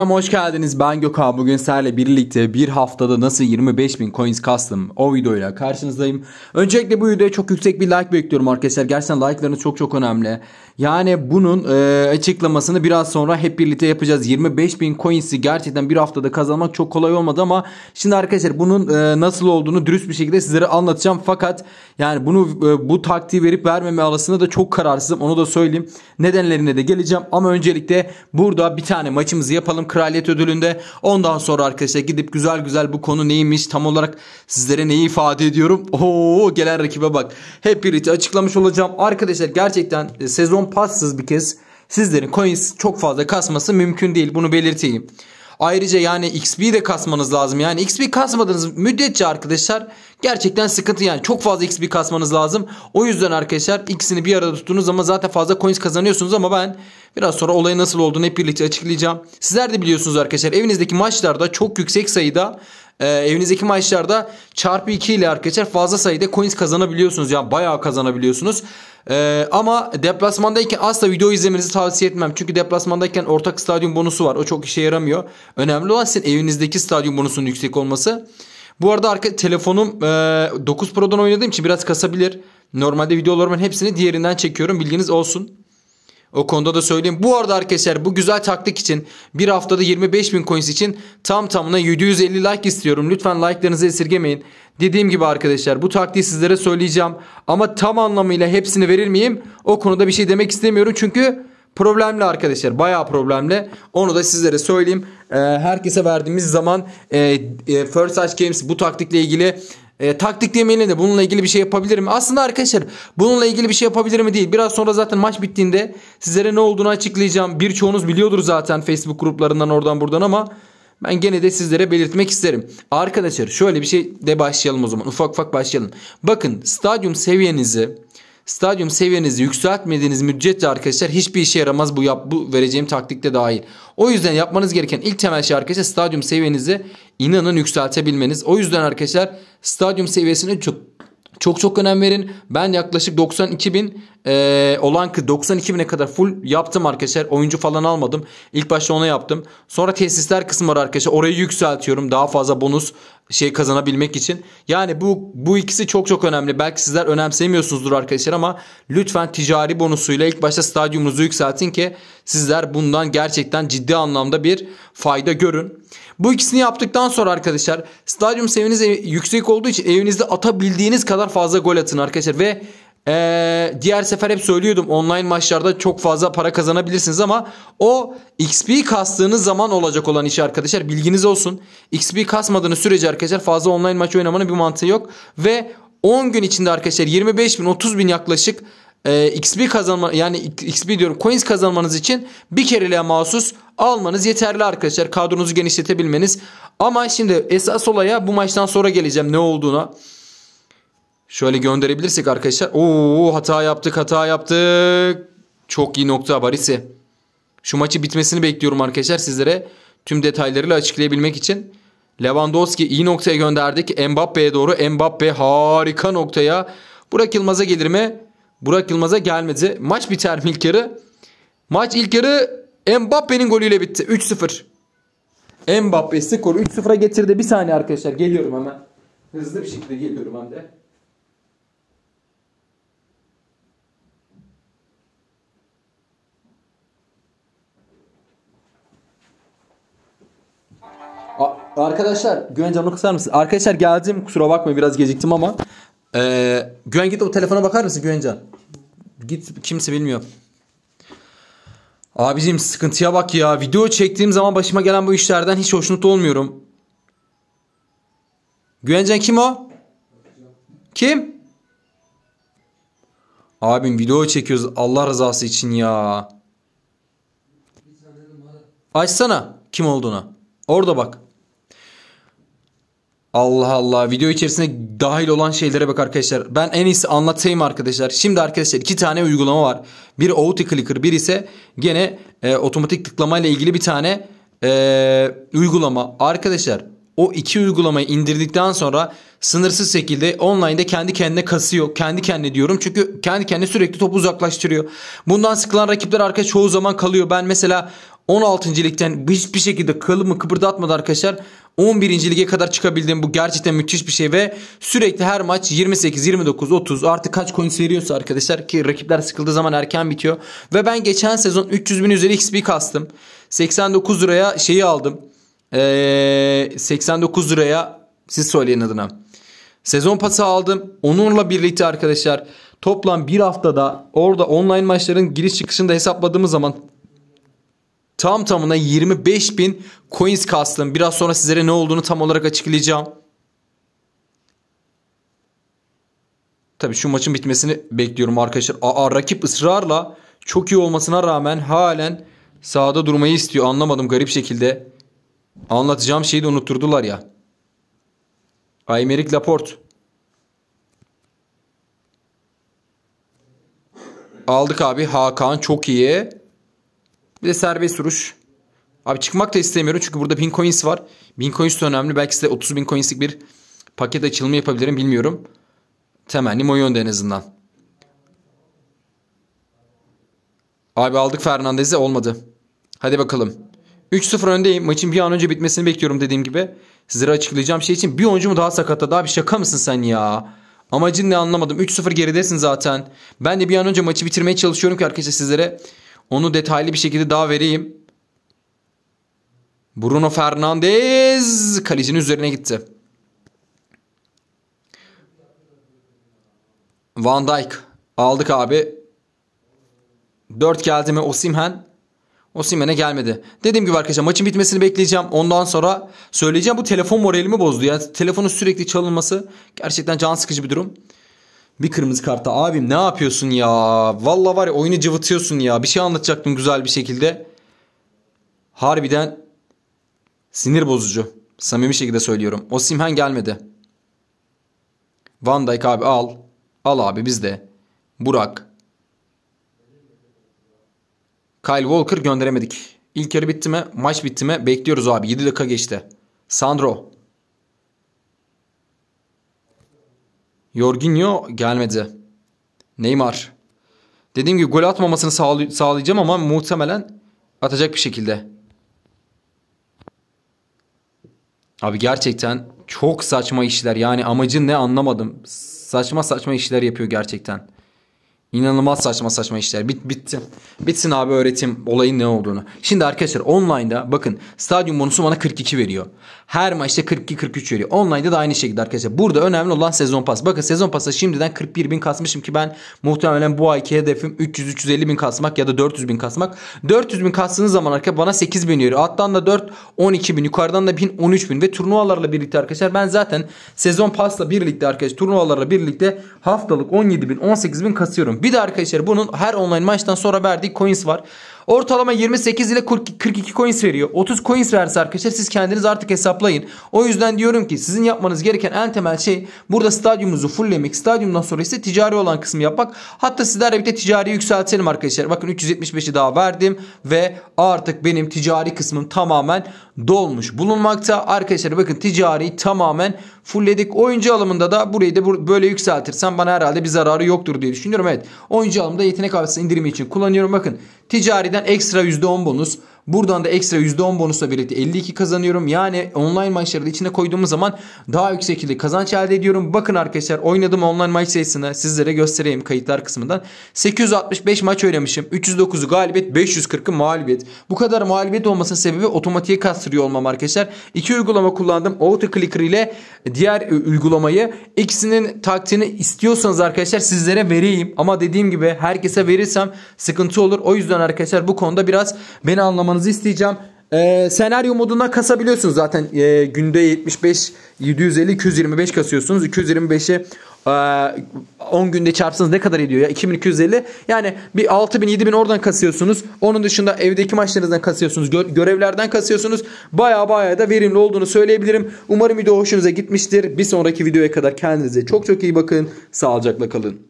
merhaba, hoş geldiniz ben Gökhan bugün sizlerle birlikte bir haftada nasıl 25.000 coins kastım o videoyla karşınızdayım. Öncelikle bu videoya çok yüksek bir like bekliyorum arkadaşlar gerçekten like'larınız çok çok önemli. Yani bunun e, açıklamasını biraz sonra hep birlikte yapacağız. 25.000 coins'i gerçekten bir haftada kazanmak çok kolay olmadı ama şimdi arkadaşlar bunun e, nasıl olduğunu dürüst bir şekilde sizlere anlatacağım. Fakat yani bunu e, bu taktiği verip vermeme arasında da çok kararsızım onu da söyleyeyim. Nedenlerine de geleceğim ama öncelikle burada bir tane maçımızı yapalım kraliyet ödülünde. Ondan sonra arkadaşlar gidip güzel güzel bu konu neymiş tam olarak sizlere neyi ifade ediyorum. Oo gelen rakibe bak. Hep birlikte açıklamış olacağım. Arkadaşlar gerçekten e, sezon passız bir kez sizlerin coins çok fazla kasması mümkün değil. Bunu belirteyim. Ayrıca yani XP de kasmanız lazım. Yani XP kasmadığınız müddetçe arkadaşlar gerçekten sıkıntı yani. Çok fazla XP kasmanız lazım. O yüzden arkadaşlar ikisini bir arada tuttuğunuz zaman zaten fazla coins kazanıyorsunuz ama ben Biraz sonra olayın nasıl olduğunu hep birlikte açıklayacağım. Sizler de biliyorsunuz arkadaşlar evinizdeki maçlarda çok yüksek sayıda e, evinizdeki maçlarda çarpı 2 ile arkadaşlar fazla sayıda coins kazanabiliyorsunuz. Yani bayağı kazanabiliyorsunuz. E, ama deplasmandayken asla video izlemenizi tavsiye etmem. Çünkü deplasmandayken ortak stadyum bonusu var. O çok işe yaramıyor. Önemli olan sizin evinizdeki stadyum bonusunun yüksek olması. Bu arada arka telefonum e, 9 Pro'dan oynadığım için biraz kasabilir. Normalde videolarımın hepsini diğerinden çekiyorum. Bilginiz olsun. O konuda da söyleyeyim. Bu arada arkadaşlar bu güzel taktik için bir haftada 25 bin coins için tam tamına 750 like istiyorum. Lütfen like'larınızı esirgemeyin. Dediğim gibi arkadaşlar bu taktiği sizlere söyleyeceğim. Ama tam anlamıyla hepsini verir miyim? O konuda bir şey demek istemiyorum çünkü Problemli arkadaşlar bayağı problemli. Onu da sizlere söyleyeyim. E, herkese verdiğimiz zaman e, e, First Touch Games bu taktikle ilgili e, taktik demeyelim de bununla ilgili bir şey yapabilir mi? Aslında arkadaşlar bununla ilgili bir şey yapabilir mi değil. Biraz sonra zaten maç bittiğinde sizlere ne olduğunu açıklayacağım. Birçoğunuz biliyordur zaten Facebook gruplarından oradan buradan ama ben gene de sizlere belirtmek isterim. Arkadaşlar şöyle bir şey de başlayalım o zaman. Ufak ufak başlayalım. Bakın stadyum seviyenizi Stadyum seviyenizi yükseltmediğiniz müddetçe arkadaşlar hiçbir işe yaramaz bu, yap, bu vereceğim taktikte dahil. O yüzden yapmanız gereken ilk temel şey arkadaşlar stadyum seviyenizi inanın yükseltebilmeniz. O yüzden arkadaşlar stadyum seviyesine çok çok çok önem verin. Ben yaklaşık 92 bin e, olan 92 bine kadar full yaptım arkadaşlar. Oyuncu falan almadım. İlk başta ona yaptım. Sonra tesisler kısmı var arkadaşlar. Orayı yükseltiyorum. Daha fazla bonus şey kazanabilmek için. Yani bu bu ikisi çok çok önemli. Belki sizler önemsemiyorsunuzdur arkadaşlar ama lütfen ticari bonusuyla ilk başta stadyumunuzu yükseltin ki sizler bundan gerçekten ciddi anlamda bir fayda görün. Bu ikisini yaptıktan sonra arkadaşlar stadyum seviniz yüksek olduğu için evinizde atabildiğiniz kadar fazla gol atın arkadaşlar ve ee, diğer sefer hep söylüyordum online maçlarda çok fazla para kazanabilirsiniz ama o XP kastığınız zaman olacak olan iş arkadaşlar bilginiz olsun. XP kasmadığınız sürece arkadaşlar fazla online maç oynamanın bir mantığı yok. Ve 10 gün içinde arkadaşlar 25 bin 30 bin yaklaşık e, XP kazanma yani XP diyorum coins kazanmanız için bir kereliğe mahsus almanız yeterli arkadaşlar kadronuzu genişletebilmeniz. Ama şimdi esas olaya bu maçtan sonra geleceğim ne olduğuna. Şöyle gönderebilirsek arkadaşlar. Oo hata yaptık hata yaptık. Çok iyi nokta Barisi. Şu maçı bitmesini bekliyorum arkadaşlar sizlere. Tüm detaylarıyla açıklayabilmek için. Lewandowski iyi noktaya gönderdik. Mbappe'ye doğru. Mbappe harika noktaya. Burak Yılmaz'a gelir mi? Burak Yılmaz'a gelmedi. Maç biter mi ilk yarı? Maç ilk yarı Mbappe'nin golüyle bitti. 3-0. Mbappe skoru 3-0'a getirdi. Bir saniye arkadaşlar geliyorum hemen. Hızlı bir şekilde geliyorum hem de. Arkadaşlar Güven camını kısar mısın? Arkadaşlar geldim kusura bakmayın biraz geciktim ama. Ee, Güven git o telefona bakar mısın Güvencan? Git kimse bilmiyor. Abicim sıkıntıya bak ya. Video çektiğim zaman başıma gelen bu işlerden hiç hoşnut olmuyorum. Güvencan kim o? Kim? Abim video çekiyoruz Allah rızası için ya. Açsana kim olduğunu. Orada bak. Allah Allah video içerisinde dahil olan şeylere bak arkadaşlar. Ben en iyisi anlatayım arkadaşlar. Şimdi arkadaşlar iki tane uygulama var. Bir auto Clicker bir ise gene e, otomatik tıklamayla ilgili bir tane e, uygulama. Arkadaşlar o iki uygulamayı indirdikten sonra sınırsız şekilde online'da kendi kendine kasıyor. Kendi kendine diyorum çünkü kendi kendine sürekli topu uzaklaştırıyor. Bundan sıkılan rakipler arkadaş çoğu zaman kalıyor. Ben mesela 16. ligden hiçbir şekilde kılımı kıpırdatmadı arkadaşlar. 11. lige kadar çıkabildiğim Bu gerçekten müthiş bir şey ve sürekli her maç 28, 29, 30 artık kaç coins veriyorsa arkadaşlar ki rakipler sıkıldığı zaman erken bitiyor. Ve ben geçen sezon 300 bin üzeri XP kastım. 89 liraya şeyi aldım. Ee, 89 liraya siz söyleyin adına. Sezon pası aldım. Onunla birlikte arkadaşlar toplam bir haftada orada online maçların giriş çıkışını da hesapladığımız zaman tam tamına 25 bin coins kastım. Biraz sonra sizlere ne olduğunu tam olarak açıklayacağım. Tabi şu maçın bitmesini bekliyorum arkadaşlar. Aa rakip ısrarla çok iyi olmasına rağmen halen sahada durmayı istiyor. Anlamadım garip şekilde. Anlatacağım şeyi de unutturdular ya. Aymeric Laporte. Aldık abi. Hakan çok iyi. Bir de serbest vuruş. Abi çıkmak da istemiyorum çünkü burada bin coins var. Bin coins de önemli. Belki size 30 bin coinslik bir paket açılımı yapabilirim bilmiyorum. Temennim o yönde en azından. Abi aldık Fernandez'i olmadı. Hadi bakalım. 3-0 öndeyim. Maçın bir an önce bitmesini bekliyorum dediğim gibi. Sizlere açıklayacağım şey için bir oyuncu mu daha daha bir şaka mısın sen ya? Amacın ne anlamadım. 3-0 geridesin zaten. Ben de bir an önce maçı bitirmeye çalışıyorum ki arkadaşlar sizlere onu detaylı bir şekilde daha vereyim. Bruno Fernandes kalecinin üzerine gitti. Van Dijk aldık abi. 4 geldi mi Osimhen. Osimhen'e gelmedi. Dediğim gibi arkadaşlar maçın bitmesini bekleyeceğim. Ondan sonra söyleyeceğim bu telefon moralimi bozdu. Yani telefonun sürekli çalınması gerçekten can sıkıcı bir durum. Bir kırmızı karta abim ne yapıyorsun ya? Valla var ya oyunu cıvıtıyorsun ya. Bir şey anlatacaktım güzel bir şekilde. Harbiden sinir bozucu. Samimi şekilde söylüyorum. Osimhen gelmedi. Van Dijk abi al. Al abi bizde. Burak. Kyle Walker gönderemedik. İlk yarı bitti mi? Maç bitti mi? Bekliyoruz abi. 7 dakika geçti. Sandro. Jorginho gelmedi. Neymar. Dediğim gibi gol atmamasını sağlay sağlayacağım ama muhtemelen atacak bir şekilde. Abi gerçekten çok saçma işler. Yani amacın ne anlamadım. Saçma saçma işler yapıyor gerçekten. İnanılmaz saçma saçma işler. Bit, bitti. Bitsin abi öğretim olayın ne olduğunu. Şimdi arkadaşlar online'da bakın stadyum bonusu bana 42 veriyor. Her maçta 42-43 veriyor. Online'da da aynı şekilde arkadaşlar. Burada önemli olan sezon pas. Bakın sezon pasa şimdiden 41 bin kasmışım ki ben muhtemelen bu ayki hedefim 300-350 bin kasmak ya da 400 bin kasmak. 400 bin kastığınız zaman arkadaşlar bana 8 bin veriyor. Alttan da 4 12 bin yukarıdan da 1000 13 bin ve turnuvalarla birlikte arkadaşlar ben zaten sezon pasla birlikte arkadaşlar turnuvalarla birlikte haftalık 17 bin 18 bin kasıyorum. Bir de arkadaşlar bunun her online maçtan sonra verdiği coins var. Ortalama 28 ile 42 coins veriyor. 30 coins verse arkadaşlar siz kendiniz artık hesaplayın. O yüzden diyorum ki sizin yapmanız gereken en temel şey burada stadyumunuzu fulllemek. Stadyumdan sonra ise ticari olan kısmı yapmak. Hatta sizlerle birlikte ticari yükseltelim arkadaşlar. Bakın 375'i daha verdim ve artık benim ticari kısmım tamamen dolmuş bulunmakta. Arkadaşlar bakın ticari tamamen fullledik. Oyuncu alımında da burayı da böyle yükseltirsem bana herhalde bir zararı yoktur diye düşünüyorum. Evet oyuncu alımında yetenek havası indirimi için kullanıyorum. Bakın Ticariden ekstra %10 bonus. Buradan da ekstra %10 bonusla birlikte 52 kazanıyorum. Yani online maçları da içine koyduğumuz zaman daha yüksek şekilde kazanç elde ediyorum. Bakın arkadaşlar oynadığım online maç sayısını sizlere göstereyim kayıtlar kısmından. 865 maç oynamışım. 309'u galibiyet, 540'ı mağlubiyet. Bu kadar mağlubiyet olmasının sebebi otomatiğe kastırıyor olmam arkadaşlar. İki uygulama kullandım. AutoClicker ile diğer uygulamayı. ikisinin taktiğini istiyorsanız arkadaşlar sizlere vereyim. Ama dediğim gibi herkese verirsem sıkıntı olur. O yüzden arkadaşlar bu konuda biraz beni anlamanız yazmanızı isteyeceğim. Ee, senaryo moduna kasabiliyorsunuz zaten ee, günde 75, 750, 225 kasıyorsunuz. 225'i 10 e, günde çarpsanız ne kadar ediyor ya? 2250. Yani bir 6000, 7000 oradan kasıyorsunuz. Onun dışında evdeki maçlarınızdan kasıyorsunuz. Gö- görevlerden kasıyorsunuz. Baya baya da verimli olduğunu söyleyebilirim. Umarım video hoşunuza gitmiştir. Bir sonraki videoya kadar kendinize çok çok iyi bakın. Sağlıcakla kalın.